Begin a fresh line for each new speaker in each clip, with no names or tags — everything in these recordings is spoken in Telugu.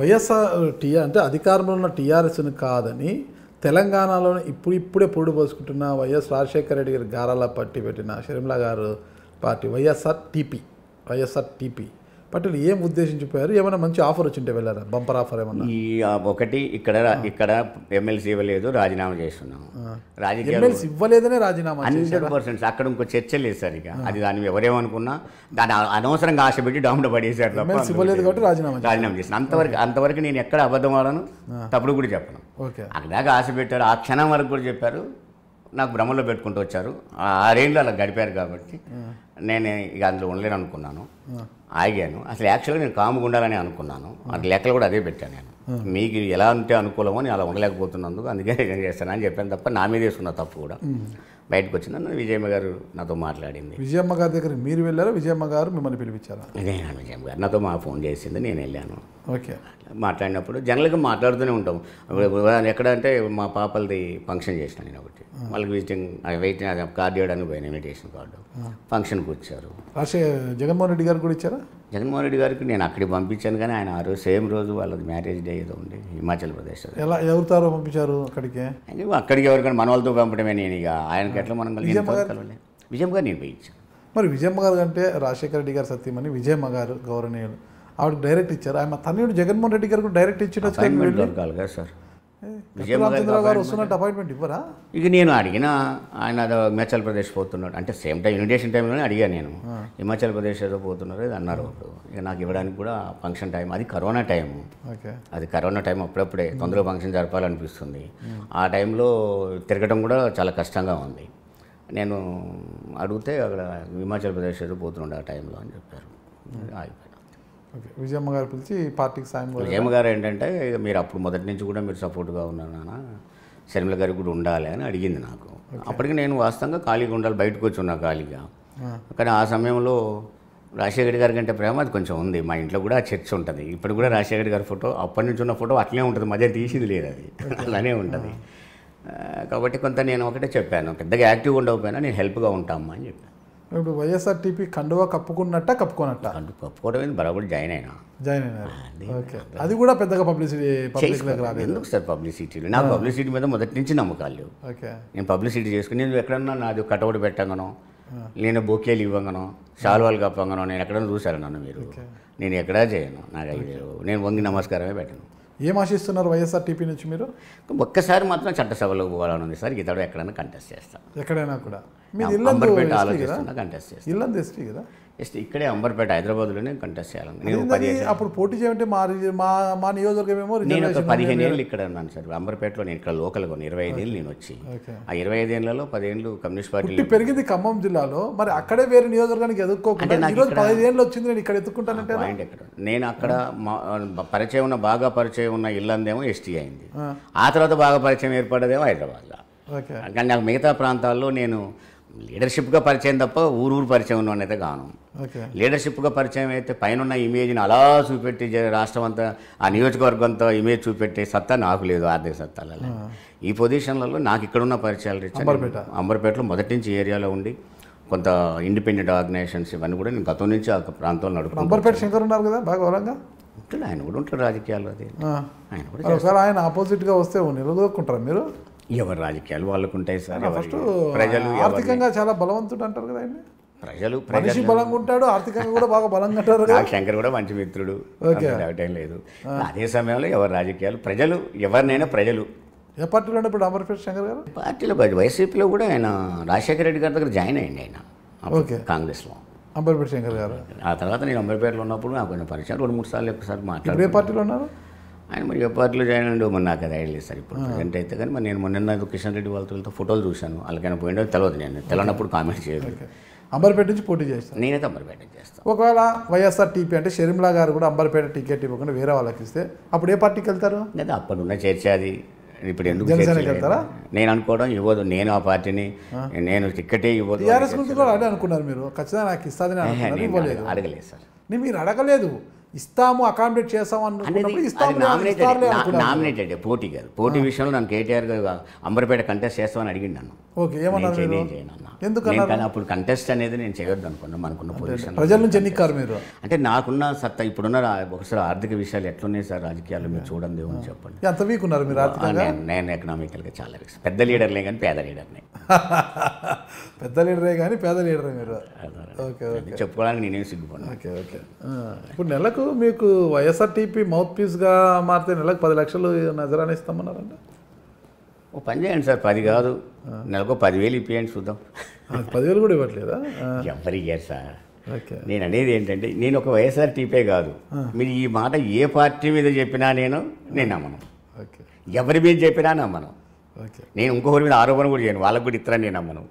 వైఎస్ఆర్ టీఆర్ అంటే అధికారంలో ఉన్న టీఆర్ఎస్ని కాదని తెలంగాణలో ఇప్పుడు ఇప్పుడే పొడి పోసుకుంటున్న వైఎస్ రాజశేఖర రెడ్డి గారి గారాల పట్టి పెట్టిన Sharmila garu party YSR TP YSR TP పట్టణ ఏం ఉద్దేశించి పోయారు ఏమైనా మంచి ఆఫర్ వచ్చింటే వెళ్ళారా బంపర్ ఆఫర్
ఏమన్నా ఒకటి ఇక్కడ ఇక్కడ ఎమ్మెల్సీ ఇవ్వలేదు రాజీనామా చేస్తున్నాం రాజకీయ
ఇవ్వలేదనే రాజీనామా హండ్రెడ్
పర్సెంట్ అక్కడ ఇంకో చర్చ లేదు సార్ ఇక అది దాన్ని ఎవరేమనుకున్నా దాని అనవసరంగా ఆశ పెట్టి డామిన పడేసారు ఇవ్వలేదు కాబట్టి రాజీనామా రాజీనామా చేసిన అంతవరకు అంతవరకు నేను ఎక్కడ అబద్ధం వాడను తప్పుడు కూడా చెప్పను అక్కడాగా ఆశ పెట్టారు ఆ క్షణం వరకు కూడా చెప్పారు నాకు భ్రమలో పెట్టుకుంటూ వచ్చారు ఆ రేంజ్లో అలా గడిపారు కాబట్టి నేను ఇక అందులో ఉండలేను అనుకున్నాను ఆగాను అసలు యాక్చువల్గా నేను కాముగా ఉండాలని అనుకున్నాను అది లెక్కలు కూడా అదే పెట్టాను నేను మీకు ఎలా ఉంటే అనుకూలమో నేను అలా ఉండలేకపోతున్నందుకు అందుకే నేను చేస్తాను అని చెప్పాను తప్ప నా మీద వేసుకున్న తప్పు కూడా బయటకు వచ్చిన విజయమ్మ గారు నాతో మాట్లాడింది
విజయమ్మ గారి దగ్గర మీరు వెళ్ళారు విజయమ్మ గారు మిమ్మల్ని పిలిపించారు నేను విజయమ్మ గారు
నాతో మా ఫోన్ చేసింది నేను వెళ్ళాను ఓకే మాట్లాడినప్పుడు జనరల్గా మాట్లాడుతూనే ఉంటాం ఎక్కడంటే మా పాపలది ఫంక్షన్ చేసిన నేను ఒకటి వాళ్ళకి విజిటింగ్ వెయిట్ కార్డు ఇవ్వడానికి పోయాను ఇన్విటేషన్ కార్డు ఫంక్షన్ ఇంటికి వచ్చారు
రాష్ట్ర జగన్మోహన్ రెడ్డి గారు కూడా ఇచ్చారా
జగన్మోహన్ రెడ్డి గారికి నేను అక్కడికి పంపించాను కానీ ఆయన ఆ రోజు సేమ్ రోజు వాళ్ళది మ్యారేజ్ డే ఏదో ఉండే హిమాచల్ ప్రదేశ్
ఎలా ఎవరితో పంపించారు అక్కడికి
అక్కడికి ఎవరికైనా మన వాళ్ళతో పంపడమే నేను ఇక ఆయనకి ఎట్లా మనం విజయమ్మ గారు నేను పోయించాను
మరి విజయమ్మ గారు అంటే రాజశేఖర రెడ్డి గారు సత్యమని విజయమ్మ గారు గౌరవనీయులు ఆవిడకి డైరెక్ట్ ఇచ్చారు ఆయన తనయుడు జగన్మోహన్ రెడ్డి గారు డైరెక్ట్ ఇచ్చిండొచ్చు సార్ విజయరామచంద్రరావు గారు వస్తున్నట్టు అపాయింట్మెంట్ ఇవ్వరా
ఇక నేను అడిగిన ఆయన హిమాచల్ ప్రదేశ్ పోతున్నాడు అంటే సేమ్ టైం ఇన్విటేషన్ టైంలోనే అడిగాను నేను హిమాచల్ ప్రదేశ్ ఏదో పోతున్నారు ఇది అన్నారు అప్పుడు ఇక నాకు ఇవ్వడానికి కూడా ఫంక్షన్ టైం అది కరోనా టైం అది కరోనా టైం అప్పుడప్పుడే తొందరగా ఫంక్షన్ జరపాలనిపిస్తుంది ఆ టైంలో తిరగడం కూడా చాలా కష్టంగా ఉంది నేను అడిగితే అక్కడ హిమాచల్ ప్రదేశ్ ఏదో పోతున్నాడు ఆ టైంలో అని చెప్పారు అయిపోయింది
ఓకే విజయమ్మ గారు పిలిచి పార్టీకి సాయం విజయమ్మ
గారు ఏంటంటే మీరు అప్పుడు మొదటి నుంచి కూడా మీరు సపోర్ట్గా నాన్న శర్మిల గారికి కూడా ఉండాలి అని అడిగింది నాకు అప్పటికి నేను వాస్తవంగా ఖాళీగా ఉండాలి బయటకు వచ్చి ఉన్నా ఖాళీగా కానీ ఆ సమయంలో రాజశేఖర్ గారి కంటే ప్రేమ అది కొంచెం ఉంది మా ఇంట్లో కూడా చర్చ ఉంటుంది ఇప్పుడు కూడా రాజశేఖర్ గారి ఫోటో అప్పటి నుంచి ఉన్న ఫోటో అట్లే ఉంటుంది మధ్య తీసింది లేదు అది అలానే ఉంటుంది కాబట్టి కొంత నేను ఒకటే చెప్పాను పెద్దగా యాక్టివ్గా ఉండకపోయినా నేను హెల్ప్గా ఉంటామ్మా అని చెప్పాను
ఇప్పుడు వైఎస్ఆర్టీపీ కండువా కప్పుకున్నట్ట కప్పుకోనట్ట అంటే
కప్పుకోవడం బరాబర్ జాయిన్ అయినా
జాయిన్ అయినా ఓకే అది కూడా పెద్దగా పబ్లిసిటీ ఎందుకు
సార్ పబ్లిసిటీ నాకు పబ్లిసిటీ మీద మొదటి నుంచి నమ్మకాలు ఓకే నేను పబ్లిసిటీ చేసుకుని నేను ఎక్కడన్నా నాది కటౌట్ పెట్టంగనో నేను బొకేలు ఇవ్వంగనో షాల్వాలు కప్పంగనో నేను ఎక్కడన్నా చూసాను నన్ను మీరు నేను ఎక్కడా చేయను నాకు నేను వంగి నమస్కారమే పెట్టను ఏం ఆశిస్తున్నారు టీపీ నుంచి మీరు ఒక్కసారి మాత్రం చట్టసభలోకి పోవాలని ఉంది సార్ ఇతడు ఎక్కడైనా కంటెస్ట్ చేస్తాను
ఎక్కడైనా కూడా మీరు ఇల్లందు కంటెస్ట్ చేస్తాను ఇల్లందు ఎస్టీ కదా
జస్ట్ ఇక్కడే అంబర్పేట హైదరాబాద్లోనే కంటెస్ట్ చేయాలని నేను
అప్పుడు పోటీ చేయమంటే మా మా మా నియోజకవర్గం ఏమో నేను పదిహేను ఏళ్ళు
ఇక్కడ ఉన్నాను సార్ అంబర్పేటలో నేను ఇక్కడ కొన్ని ఇరవై ఐదేళ్ళు నేను వచ్చి ఆ ఇరవై ఐదు ఏళ్ళలో పదిహేను కమ్యూనిస్ట్ పార్టీ
పెరిగింది ఖమ్మం జిల్లాలో మరి అక్కడే వేరే నియోజకవర్గానికి ఎదుర్కోకుండా ఈరోజు ఏళ్ళు వచ్చింది నేను ఇక్కడ ఎత్తుకుంటానంటే పాయింట్ ఎక్కడ
నేను అక్కడ పరిచయం ఉన్న బాగా పరిచయం ఉన్న ఇల్లు అందేమో ఎస్టీ అయింది ఆ తర్వాత బాగా పరిచయం ఏర్పడదేమో హైదరాబాద్లో కానీ నాకు మిగతా ప్రాంతాల్లో నేను లీడర్షిప్గా పరిచయం తప్ప ఊరు ఊరు పరిచయం అయితే గాను లీడర్షిప్గా పరిచయం అయితే పైన ఇమేజ్ని అలా చూపెట్టి రాష్ట్రం అంతా ఆ నియోజకవర్గం అంతా ఇమేజ్ చూపెట్టే సత్తా నాకు లేదు ఆర్థిక సత్తాలలో ఈ పొజిషన్లలో నాకు ఇక్కడున్న పరిచయాలు అంబర్పేటలో మొదటి నుంచి ఏరియాలో ఉండి కొంత ఇండిపెండెంట్ ఆర్గనైజేషన్స్ ఇవన్నీ కూడా నేను గతం నుంచి ఆ ప్రాంతంలో నడుపు అంబర్పేట శంకర్ ఉన్నారు కదా బాగా ఆయన కూడా ఉంటారు రాజకీయాల్లో అది ఆయన కూడా
ఆయన ఆపోజిట్గా వస్తే నిలదొక్కుంటారా మీరు
ఎవరి రాజకీయాలు వాళ్ళకు ఉంటాయి సార్ ఫస్ట్ ప్రజలు ఆర్థికంగా
చాలా బలవంతుడు అంటారు కదా అండి ప్రజలు మనిషి బలంగా ఉంటాడు ఆర్థికంగా కూడా బాగా బలంగా ఉంటారు
శంకర్ కూడా మంచి మిత్రుడు ఏం లేదు అదే సమయంలో ఎవరి రాజకీయాలు ప్రజలు ఎవరినైనా ప్రజలు
ఏ పార్టీలో ఇప్పుడు అమర్పేట శంకర్ గారు పార్టీలో
వైసీపీలో కూడా ఆయన రాజశేఖర రెడ్డి గారి దగ్గర జాయిన్ అయ్యండి ఆయన ఓకే కాంగ్రెస్లో
అంబర్పేట శంకర్ గారు
ఆ తర్వాత నేను అంబర్పేటలో ఉన్నప్పుడు నాకు కొంచెం పరిచయం రెండు మూడు సార్లు ఒకసారి మాట్లాడారు ఏ పార్టీలో ఉన్నారు ఆయన మరి ఎప్పట్లో జాయిన్ అయ్యిండో మరి నాకు అది ఐడియా సార్ ఇప్పుడు ప్రజెంట్ అయితే కానీ మరి నేను మొన్న కిషన్ రెడ్డి వాళ్ళతో ఫోటోలు చూశాను వాళ్ళకైనా పోయిండో తెలియదు నేను తెలియనప్పుడు కామెంట్ చేయలేదు అంబర్పేట నుంచి పోటీ చేస్తాను నేనైతే అంబర్పేట
చేస్తాను ఒకవేళ వైఎస్ఆర్ టీపీ అంటే షర్మిలా గారు కూడా అంబర్పేట టికెట్ ఇవ్వకుండా వేరే వాళ్ళకి ఇస్తే అప్పుడు ఏ పార్టీకి వెళ్తారు లేదా
అప్పుడు ఉన్న చర్చ అది ఇప్పుడు ఎందుకు నేను అనుకోవడం ఇవ్వదు నేను ఆ పార్టీని నేను టికెటే ఇవ్వదు టీఆర్ఎస్
గురించి కూడా అదే అనుకున్నారు మీరు ఖచ్చితంగా నాకు ఇస్తాదని అడగలేదు సార్ నేను మీరు అడగలేదు ఇస్తాము అకామిడేట్ చేస్తాము నామినేటెడ్
పోటీ కాదు పోటీ విషయంలో నన్ను కేటీఆర్ గారు అంబర్పేట కంటెస్ట్ చేస్తామని అడిగింది నన్ను
ఓకే చేయను ఎందుకంటే
అప్పుడు కంటెస్ట్ అనేది నేను చేయొద్దు అనుకున్నాను అనుకున్న పొజిషన్ ప్రజల నుంచి ఎన్నికారు మీరు అంటే నాకున్న సత్తా ఇప్పుడున్న ఒకసారి ఆర్థిక విషయాలు ఎట్లున్నాయి సార్ రాజకీయాలు మీరు చూడండి అని చెప్పండి అంత వీక్ ఉన్నారు మీరు నేను ఎకనామికల్గా చాలా వీక్ పెద్ద లీడర్లే కానీ
పేద లీడర్నే పెద్ద లీడరే కానీ పేద లీడరే మీరు ఓకే
చెప్పుకోవడానికి నేనేం సిగ్గుపడ్డాను ఓకే ఓకే
ఇప్పుడు నెలకు మేరకు మీకు వైఎస్ఆర్టీపీ మౌత్ పీస్గా మారితే నెలకు పది లక్షలు నజరాని ఇస్తామన్నారండి
ఓ పని చేయండి సార్ పది కాదు నెలకు పదివేలు ఇప్పియండి చూద్దాం
పదివేలు కూడా ఇవ్వట్లేదా
ఎవరి ఇయర్ సార్ నేను అనేది ఏంటంటే నేను ఒక టీపే కాదు మీరు ఈ మాట ఏ పార్టీ మీద చెప్పినా నేను నేను నమ్మను ఎవరి మీద చెప్పినా నమ్మను నేను ఇంకొకరి మీద ఆరోపణ కూడా చేయను వాళ్ళకు కూడా ఇస్తాను నేను నమ్మను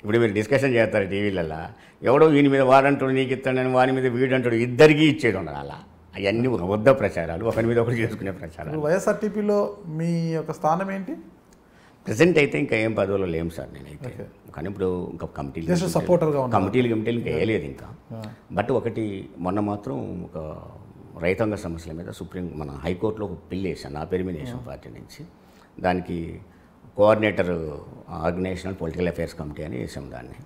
ఇప్పుడు మీరు డిస్కషన్ చేస్తారు టీవీలలో ఎవడో వీని మీద వాడంటాడు నీకు ఇస్తాడని వాని మీద అంటాడు ఇద్దరికి ఇచ్చేది ఉండదు అలా అవన్నీ వద్ద ప్రచారాలు ఒకరి మీద ఒకటి చేసుకునే ప్రచారాలు
వైఎస్ఆర్టీపీలో మీ యొక్క స్థానం ఏంటి
ప్రజెంట్ అయితే ఇంకా ఏం పదవులు లేము సార్ నేనైతే కానీ ఇప్పుడు ఇంకా కమిటీలు సపోర్టర్గా కమిటీలు కమిటీలు ఇంకా వేయలేదు ఇంకా బట్ ఒకటి మొన్న మాత్రం ఒక రైతాంగ సమస్యల మీద సుప్రీం మన హైకోర్టులో ఒక బిల్ వేసాను నా పేరు మీద వేసాం పార్టీ నుంచి దానికి coordinator organizational political affairs committee అని చేసాం దాన్ని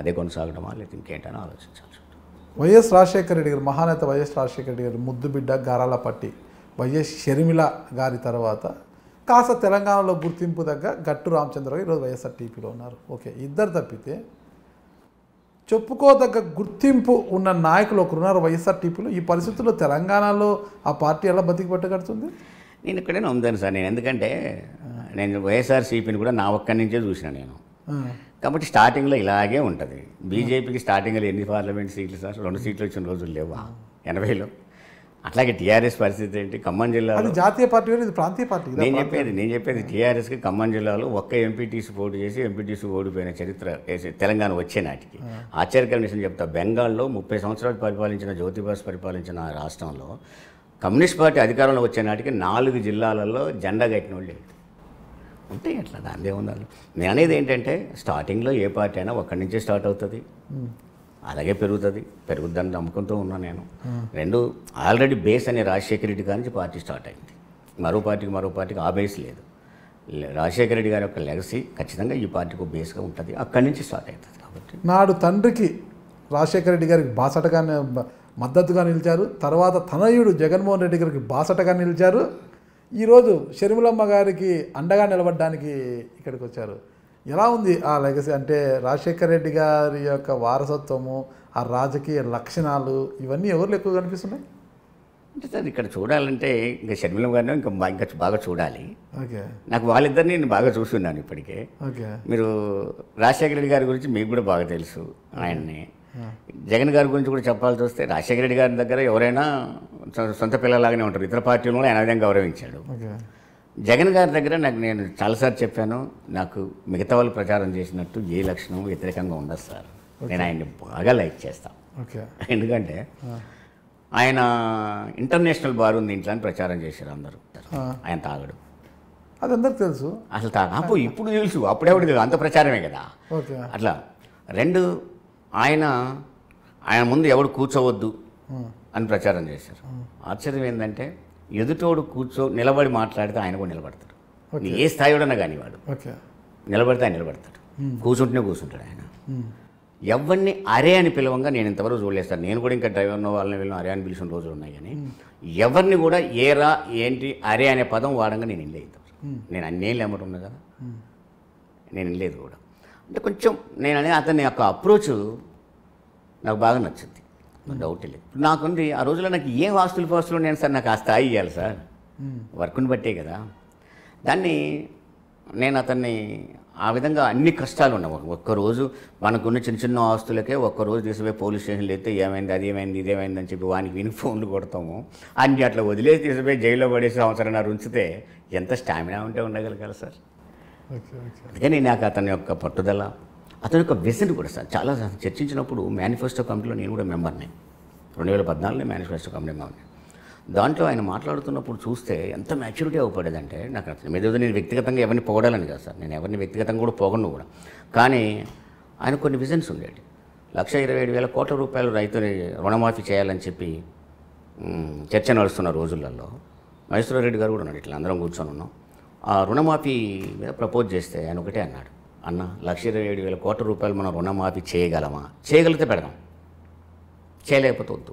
అదే కొనసాగడమా లేదా ఇంకేంటని ఆలోచించాల్సి
వైఎస్ రాజశేఖర రెడ్డి గారు మహానేత వైఎస్ రాజశేఖర రెడ్డి గారు ముద్దుబిడ్డ గారాల పట్టి వైఎస్ షర్మిల గారి తర్వాత కాస్త తెలంగాణలో గుర్తింపు తగ్గ గట్టు రామచంద్రరావు ఈరోజు టీపీలో ఉన్నారు ఓకే ఇద్దరు తప్పితే చెప్పుకోదగ్గ గుర్తింపు ఉన్న నాయకులు ఒకరున్నారు వైఎస్ఆర్టీపీలో ఈ పరిస్థితుల్లో తెలంగాణలో ఆ పార్టీ ఎలా బతికి పట్టగడుతుంది
నేను ఇక్కడే నమ్ముతాను సార్ నేను ఎందుకంటే నేను వైఎస్ఆర్సీపీని కూడా నా ఒక్కడి నుంచే చూసిన నేను కాబట్టి స్టార్టింగ్లో ఇలాగే ఉంటుంది బీజేపీకి స్టార్టింగ్లో ఎన్ని పార్లమెంట్ సీట్లు సార్ రెండు సీట్లు వచ్చిన రోజులు లేవా ఎనభైలో అట్లాగే టీఆర్ఎస్ పరిస్థితి ఏంటి ఖమ్మం జిల్లాలో జాతీయ
పార్టీ ప్రాంతీయ పార్టీ నేను చెప్పేది
నేను చెప్పేది టీఆర్ఎస్కి ఖమ్మం జిల్లాలో ఒక్క ఎంపీటీసీ పోటీ చేసి ఎంపీటీసీ ఓడిపోయిన చరిత్ర తెలంగాణ వచ్చే నాటికి ఆశ్చర్యకరమైన విషయం చెప్తా బెంగాల్లో ముప్పై సంవత్సరాలు పరిపాలించిన జ్యోతిబాస్ పరిపాలించిన రాష్ట్రంలో కమ్యూనిస్ట్ పార్టీ అధికారంలో వచ్చే నాటికి నాలుగు జిల్లాలలో జెండా కట్టిన వాళ్ళు ఉంటాయి అట్లా దాని ఏముందాలు నేను అనేది ఏంటంటే స్టార్టింగ్లో ఏ పార్టీ అయినా ఒక్కడి నుంచే స్టార్ట్ అవుతుంది అలాగే పెరుగుతుంది పెరుగుద్దని నమ్ముకుంటూ ఉన్నా నేను రెండు ఆల్రెడీ బేస్ అనే రాజశేఖర రెడ్డి గారి నుంచి పార్టీ స్టార్ట్ అయింది మరో పార్టీకి మరో పార్టీకి ఆ బేస్ లేదు రాజశేఖర రెడ్డి గారి యొక్క లెగసీ ఖచ్చితంగా ఈ పార్టీకి బేస్గా ఉంటుంది అక్కడి నుంచి స్టార్ట్ అవుతుంది
కాబట్టి నాడు తండ్రికి రాజశేఖర రెడ్డి గారికి బాసటగా మద్దతుగా నిలిచారు తర్వాత తనయుడు జగన్మోహన్ రెడ్డి గారికి బాసటగా నిలిచారు ఈరోజు షర్మిలమ్మ గారికి అండగా నిలబడడానికి ఇక్కడికి వచ్చారు ఎలా ఉంది ఆ లెగసీ అంటే రాజశేఖర రెడ్డి గారి యొక్క వారసత్వము ఆ రాజకీయ లక్షణాలు ఇవన్నీ ఎవరు ఎక్కువ కనిపిస్తున్నాయి
అంటే సార్ ఇక్కడ చూడాలంటే ఇంకా షర్మిలం గారిని ఇంకా ఇంకా బాగా చూడాలి ఓకే నాకు వాళ్ళిద్దరిని నేను బాగా చూస్తున్నాను ఇప్పటికే ఓకే మీరు రాజశేఖర రెడ్డి గారి గురించి మీకు కూడా బాగా తెలుసు ఆయన్ని జగన్ గారి గురించి కూడా చెప్పాల్సి వస్తే రాజశేఖర రెడ్డి గారి దగ్గర ఎవరైనా సొంత పిల్లలాగానే ఉంటారు ఇతర పార్టీలు కూడా ఆయన విధంగా గౌరవించాడు జగన్ గారి దగ్గర నాకు నేను చాలాసార్లు చెప్పాను నాకు మిగతా వాళ్ళు ప్రచారం చేసినట్టు ఏ లక్షణం వ్యతిరేకంగా ఉండదు సార్ నేను ఆయన్ని బాగా లైక్ చేస్తాను ఎందుకంటే ఆయన ఇంటర్నేషనల్ బార్ ఉంది ఇంట్లో అని ప్రచారం చేశారు అందరూ ఆయన తాగడు
అది అందరికి తెలుసు
అసలు తాగ ఇప్పుడు తెలుసు అప్పుడే అంత ప్రచారమే కదా అట్లా రెండు ఆయన ఆయన ముందు ఎవడు కూర్చోవద్దు అని ప్రచారం చేశారు ఆశ్చర్యం ఏంటంటే ఎదుటోడు కూర్చో నిలబడి మాట్లాడితే ఆయన కూడా నిలబడతాడు ఏ స్థాయిలోనే కానీ వాడు నిలబడితే ఆయన నిలబడతాడు కూర్చుంటేనే కూర్చుంటాడు ఆయన ఎవరిని అరే అని పిలవంగా నేను ఇంతవరకు చూడలేస్తాను నేను కూడా ఇంకా డ్రైవర్ను వాళ్ళని వెళ్ళిన అరే అని పిలిచిన రోజులు ఉన్నాయి కానీ ఎవరిని కూడా ఏరా ఏంటి అరే అనే పదం వాడంగా నేను ఇల్లేదు నేను అన్నేళ్ళు ఏమంట ఉన్నా కదా నేను ఇల్లేదు కూడా అంటే కొంచెం నేను అనే అతని యొక్క అప్రోచ్ నాకు బాగా నచ్చింది డౌట్ లేదు నాకుంది ఆ రోజుల్లో నాకు ఏం ఆస్తులు పాస్తులు ఉన్నాయని సార్ నాకు ఆ స్థాయి ఇవ్వాలి సార్ వర్క్ని బట్టే కదా దాన్ని నేను అతన్ని ఆ విధంగా అన్ని కష్టాలు ఉన్నాయి ఒక్కరోజు మనకున్న చిన్న చిన్న ఆస్తులకే ఒక్కరోజు తీసుకుపోయి పోలీస్ స్టేషన్లో అయితే ఏమైంది అది ఏమైంది ఇదేమైంది అని చెప్పి వానికి విని ఫోన్లు కొడతాము అన్ని అట్లా వదిలేసి తీసుకుపోయి జైల్లో అవసరం సంవత్సరం ఉంచితే ఎంత స్టామినా ఉంటే ఉండగలగాలి సార్ అందుకని నాకు అతని యొక్క పట్టుదల అతని యొక్క విజన్ కూడా సార్ చాలా చర్చించినప్పుడు మేనిఫెస్టో కమిటీలో నేను కూడా మెంబర్ని రెండు వేల పద్నాలుగులో మేనిఫెస్టో కమిటీ మెంబర్ని దాంట్లో ఆయన మాట్లాడుతున్నప్పుడు చూస్తే ఎంత మెచ్యూరిటీ అవ్వబడేదంటే నాకు అర్థం మీద నేను వ్యక్తిగతంగా ఎవరిని పొగడాలని కదా సార్ నేను ఎవరిని వ్యక్తిగతంగా కూడా పొగను కూడా కానీ ఆయన కొన్ని విజన్స్ ఉండేవి లక్ష ఇరవై ఏడు వేల కోట్ల రూపాయలు రైతుని రుణమాఫీ చేయాలని చెప్పి చర్చ నడుస్తున్న రోజులలో మహేశ్వర రెడ్డి గారు కూడా ఉన్నాడు ఇట్లా అందరం కూర్చొని ఉన్నాం ఆ రుణమాఫీ మీద ప్రపోజ్ చేస్తే ఆయన ఒకటే అన్నాడు అన్న లక్ష ఇరవై ఏడు వేల కోట్ల రూపాయలు మనం రుణమాఫీ చేయగలమా చేయగలిగితే పెడదాం చేయలేకపోతే వద్దు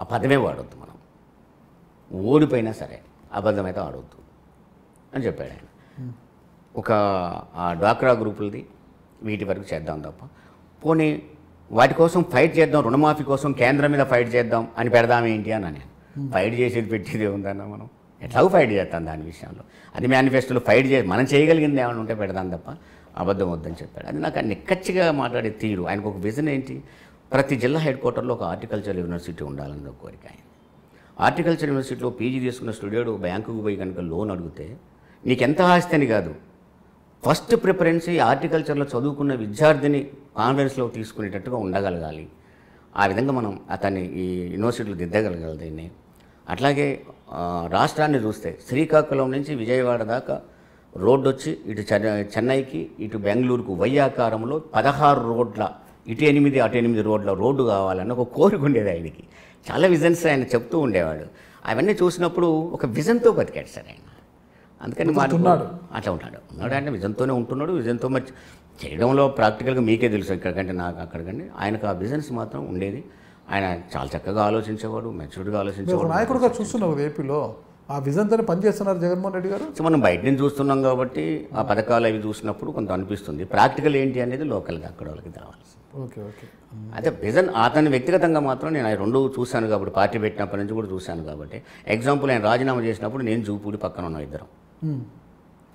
ఆ పదమే వాడొద్దు మనం ఓడిపోయినా సరే అబద్ధమైతే ఆడొద్దు అని చెప్పాడు ఆయన ఒక ఆ డ్వాక్రా గ్రూపులది వీటి వరకు చేద్దాం తప్ప పోనీ వాటి కోసం ఫైట్ చేద్దాం రుణమాఫీ కోసం కేంద్రం మీద ఫైట్ చేద్దాం అని పెడదాం ఏంటి అని నేను ఫైట్ చేసేది పెట్టేది ఏముందన్న మనం ఎట్లాగో ఫైట్ చేస్తాను దాని విషయంలో అది మేనిఫెస్టోలో ఫైట్ చేసి మనం చేయగలిగింది ఏమైనా ఉంటే పెడదాం తప్ప అబద్ధం వద్దని చెప్పాడు అది నాకు నిక్కచ్చిగా మాట్లాడే తీరు ఆయనకు ఒక విజన్ ఏంటి ప్రతి జిల్లా హెడ్ క్వార్టర్లో ఒక ఆర్టికల్చర్ యూనివర్సిటీ ఉండాలని ఒక కోరిక ఆయన ఆర్టికల్చర్ యూనివర్సిటీలో పీజీ తీసుకున్న స్టూడియోడు బ్యాంకుకు పోయి కనుక లోన్ అడిగితే నీకు ఎంత ఆస్తి అని కాదు ఫస్ట్ ప్రిఫరెన్స్ ఈ ఆర్టికల్చర్లో చదువుకున్న విద్యార్థిని కాన్ఫరెన్స్లో తీసుకునేటట్టుగా ఉండగలగాలి ఆ విధంగా మనం అతన్ని ఈ యూనివర్సిటీలు దిద్దగలగలదని అట్లాగే రాష్ట్రాన్ని చూస్తే శ్రీకాకుళం నుంచి విజయవాడ దాకా రోడ్డు వచ్చి ఇటు చెన్నైకి ఇటు బెంగళూరుకు వయ్యాకారంలో పదహారు రోడ్ల ఇటు ఎనిమిది అటు ఎనిమిది రోడ్ల రోడ్డు కావాలని ఒక కోరిక ఉండేది ఆయనకి చాలా విజన్స్ ఆయన చెప్తూ ఉండేవాడు అవన్నీ చూసినప్పుడు ఒక విజన్తో బతికాడు సార్ ఆయన అందుకని మాట్లాడు అట్లా ఉంటాడు ఉన్నాడు ఆయన విజన్తోనే ఉంటున్నాడు విజన్తో మరి చేయడంలో ప్రాక్టికల్గా మీకే తెలుసు ఇక్కడికంటే నాకు అక్కడికంటే ఆయనకు ఆ బిజినెస్ మాత్రం ఉండేది ఆయన చాలా చక్కగా ఆలోచించేవాడు మెచ్యూర్డ్గా ఆలోచించేవాడు నాయకుడుగా
చూస్తున్నావు ఏపీలో ఆ విజన్తోనే పనిచేస్తున్నారు జగన్మోహన్ రెడ్డి గారు
సో మనం బయట నుంచి చూస్తున్నాం కాబట్టి ఆ పథకాలు అవి చూసినప్పుడు కొంత అనిపిస్తుంది ప్రాక్టికల్ ఏంటి అనేది లోకల్గా అక్కడ వాళ్ళకి రావాలి ఓకే ఓకే అయితే విజన్ అతని వ్యక్తిగతంగా మాత్రం నేను ఆయన రెండు చూశాను కాబట్టి పార్టీ పెట్టినప్పటి నుంచి కూడా చూశాను కాబట్టి ఎగ్జాంపుల్ ఆయన రాజీనామా చేసినప్పుడు నేను చూపుడి పక్కన ఉన్నాం ఇద్దరం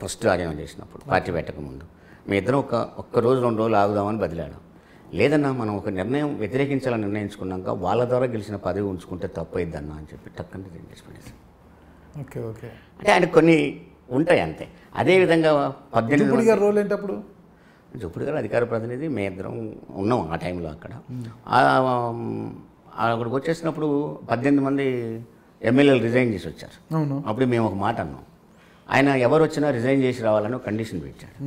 ఫస్ట్ రాజీనామా చేసినప్పుడు పార్టీ పెట్టకముందు మీ ఇద్దరం ఒక ఒక్క రోజు రెండు రోజులు ఆగుదామని బదిలాడు లేదన్నా మనం ఒక నిర్ణయం వ్యతిరేకించాలని నిర్ణయించుకున్నాక వాళ్ళ ద్వారా గెలిచిన పదవి ఉంచుకుంటే తప్పైద్దన్న అని చెప్పి టక్కని రిలీజ్ ఓకే ఓకే అంటే ఆయన కొన్ని ఉంటాయి అంతే అదేవిధంగా పద్దెనిమిది గారు రోల్ ఏంటప్పుడు జూపుడు గారు అధికార ప్రతినిధి మేము ఇద్దరం ఉన్నాం ఆ టైంలో అక్కడ అక్కడికి వచ్చేసినప్పుడు పద్దెనిమిది మంది ఎమ్మెల్యేలు రిజైన్ చేసి వచ్చారు అప్పుడు మేము ఒక మాట అన్నాం ఆయన ఎవరు వచ్చినా రిజైన్ చేసి రావాలని కండిషన్ పెట్టాడు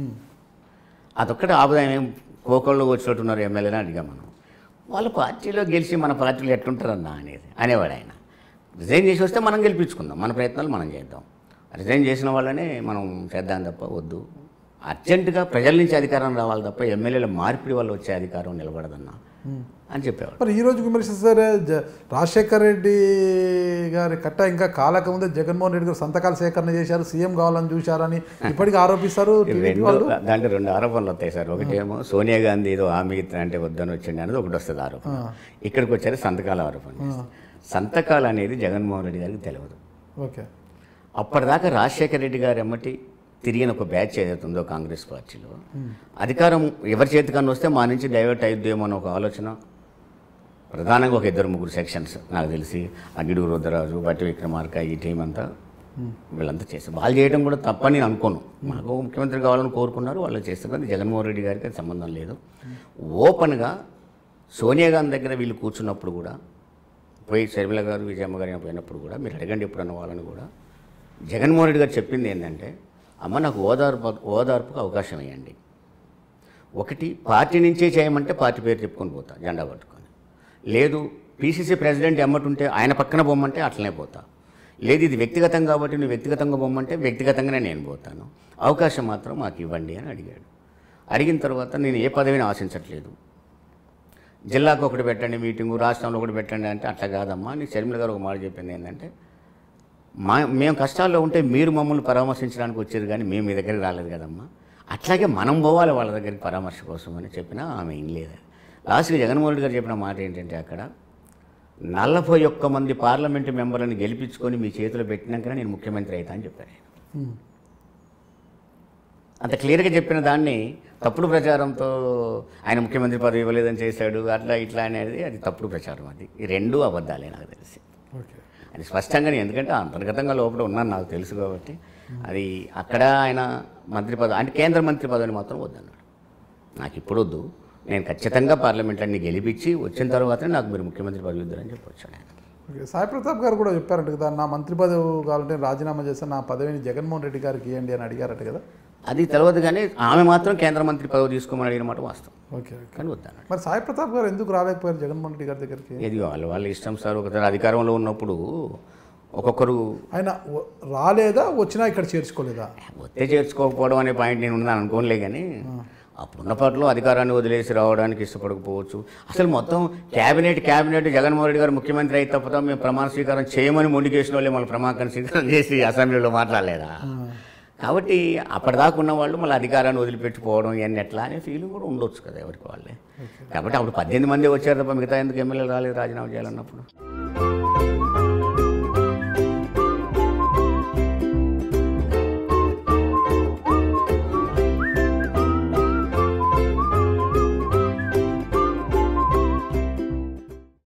అదొక్కటి ఆపదాయం కోకంలో వచ్చినట్టున్నారు ఎమ్మెల్యేని అడిగాం మనం వాళ్ళ పార్టీలో గెలిచి మన పార్టీలో ఎట్లుంటారన్నా అనేది అనేవాడు ఆయన రిజైన్ చేసి వస్తే మనం గెలిపించుకుందాం మన ప్రయత్నాలు మనం చేద్దాం రిజైన్ చేసిన వాళ్ళనే మనం చేద్దాం తప్ప వద్దు అర్జెంటుగా ప్రజల నుంచి అధికారం రావాలి తప్ప ఎమ్మెల్యేల మార్పిడి వల్ల వచ్చే అధికారం నిలబడదన్నా అని చెప్పేవారు
మరి ఈ రోజు విమర్శిస్తారు సార్ రాజశేఖర్ రెడ్డి గారి కట్ట ఇంకా కాలక ముందే జగన్మోహన్ రెడ్డి గారు సంతకాల సేకరణ చేశారు సీఎం కావాలని చూశారని ఇప్పటికీ ఆరోపిస్తారు
దాంట్లో రెండు ఆరోపణలు వస్తాయి సార్ ఒకటి ఏమో సోనియా గాంధీ ఏదో హామీ అంటే వద్దని వచ్చింది అనేది ఒకటి వస్తుంది ఆరోపణ ఇక్కడికి వచ్చారు సంతకాల ఆరోపణ సంతకాలు అనేది జగన్మోహన్ రెడ్డి గారికి తెలియదు ఓకే అప్పటిదాకా రాజశేఖర రెడ్డి గారు ఎమ్మటి తిరిగిన ఒక బ్యాచ్ ఏదైతుందో కాంగ్రెస్ పార్టీలో అధికారం ఎవరి చేతికన్నా వస్తే మా నుంచి డైవర్ట్ అయిద్దేమో అని ఒక ఆలోచన ప్రధానంగా ఒక ఇద్దరు ముగ్గురు సెక్షన్స్ నాకు తెలిసి అగిడు రుద్రరాజు బట్టి విక్రమార్క ఈ టీం అంతా వీళ్ళంతా చేస్తారు వాళ్ళు చేయడం కూడా తప్పని అనుకోను మాకు ముఖ్యమంత్రి కావాలని కోరుకున్నారు వాళ్ళు కానీ జగన్మోహన్ రెడ్డి గారికి అది సంబంధం లేదు ఓపెన్గా సోనియా గాంధీ దగ్గర వీళ్ళు కూర్చున్నప్పుడు కూడా పోయి శర్మిల గారు విజయమ్మ గారు పోయినప్పుడు కూడా మీరు అడగండి ఎప్పుడన్నా వాళ్ళని కూడా జగన్మోహన్ రెడ్డి గారు చెప్పింది ఏంటంటే అమ్మ నాకు ఓదార్పు ఓదార్పుకు అవకాశం ఇవ్వండి ఒకటి పార్టీ నుంచే చేయమంటే పార్టీ పేరు చెప్పుకొని పోతా జెండా పట్టుకొని లేదు పీసీసీ ప్రెసిడెంట్ ఎమ్మటుంటే ఆయన పక్కన బొమ్మంటే అట్లనే పోతా లేదు ఇది వ్యక్తిగతం కాబట్టి నువ్వు వ్యక్తిగతంగా బొమ్మంటే వ్యక్తిగతంగానే నేను పోతాను అవకాశం మాత్రం మాకు ఇవ్వండి అని అడిగాడు అడిగిన తర్వాత నేను ఏ పదవిని ఆశించట్లేదు జిల్లాకు ఒకటి పెట్టండి మీటింగు రాష్ట్రంలో ఒకటి పెట్టండి అంటే అట్లా కాదమ్మా అని షర్మిల గారు ఒక మాట చెప్పింది ఏంటంటే మా మేము కష్టాల్లో ఉంటే మీరు మమ్మల్ని పరామర్శించడానికి వచ్చారు కానీ మేము మీ దగ్గర రాలేదు కదమ్మా అట్లాగే మనం పోవాలి వాళ్ళ దగ్గరికి పరామర్శ కోసం అని చెప్పినా ఆమె ఏం లేదు లాస్ట్కి జగన్మోహన్ రెడ్డి గారు చెప్పిన మాట ఏంటంటే అక్కడ నలభై ఒక్క మంది పార్లమెంటు మెంబర్లను గెలిపించుకొని మీ చేతిలో పెట్టినాకనే నేను ముఖ్యమంత్రి అవుతా అని చెప్పాను అంత క్లియర్గా చెప్పిన దాన్ని తప్పుడు ప్రచారంతో ఆయన ముఖ్యమంత్రి పదవి ఇవ్వలేదని చేశాడు అట్లా ఇట్లా అనేది అది తప్పుడు ప్రచారం అది ఈ రెండూ అబద్ధాలే నాకు తెలిసి అది స్పష్టంగానే ఎందుకంటే అంతర్గతంగా లోపల ఉన్నాను నాకు తెలుసు కాబట్టి అది అక్కడ ఆయన మంత్రి పదవి అంటే కేంద్ర మంత్రి పదవిని మాత్రం వద్దన్నాడు నాకు ఇప్పుడు వద్దు నేను ఖచ్చితంగా పార్లమెంట్లన్నీ గెలిపించి వచ్చిన తర్వాతనే నాకు మీరు ముఖ్యమంత్రి పదవి ఇద్దరని చెప్పొచ్చు ఆయన
సాయి ప్రతాప్ గారు కూడా చెప్పారంట కదా నా మంత్రి పదవి కావాలంటే రాజీనామా చేస్తే నా పదవిని జగన్మోహన్ రెడ్డి గారికి ఇవ్వండి అని అడిగారట కదా అది తెలియదు కానీ ఆమె మాత్రం
కేంద్ర మంత్రి పదవి తీసుకోమని
అడిగిన మాట వాస్తవం ఓకే కానీ వద్దాను మరి సాయి ప్రతాప్ గారు ఎందుకు రాలేకపోయారు జగన్మోహన్ రెడ్డి గారి దగ్గరికి
ఇది వాళ్ళు వాళ్ళ ఇష్టం సార్ ఒకసారి అధికారంలో ఉన్నప్పుడు ఒక్కొక్కరు
ఆయన రాలేదా వచ్చినా ఇక్కడ చేర్చుకోలేదా
వస్తే చేర్చుకోకపోవడం అనే పాయింట్ నేను ఉన్నాను అనుకోలే కానీ అప్పుడున్న పాటలో అధికారాన్ని వదిలేసి రావడానికి ఇష్టపడకపోవచ్చు అసలు మొత్తం క్యాబినెట్ క్యాబినెట్ జగన్మోహన్ రెడ్డి గారు ముఖ్యమంత్రి అయితే తప్ప మేము ప్రమాణ స్వీకారం చేయమని మొండికేసిన వాళ్ళే మళ్ళీ ప్రమాణ స్వీకారం చేసి అసెంబ్లీలో మాట్లాడలేదా కాబట్టి అప్పటిదాకా ఉన్నవాళ్ళు మళ్ళీ అధికారాన్ని వదిలిపెట్టుకోవడం ఇవన్నీ ఎట్లా అనే ఫీలింగ్ కూడా ఉండొచ్చు కదా ఎవరికి వాళ్ళే కాబట్టి అప్పుడు పద్దెనిమిది మంది వచ్చారు తప్ప మిగతా ఎందుకు ఎమ్మెల్యేలు రాలేదు రాజీనామా చేయాలన్నప్పుడు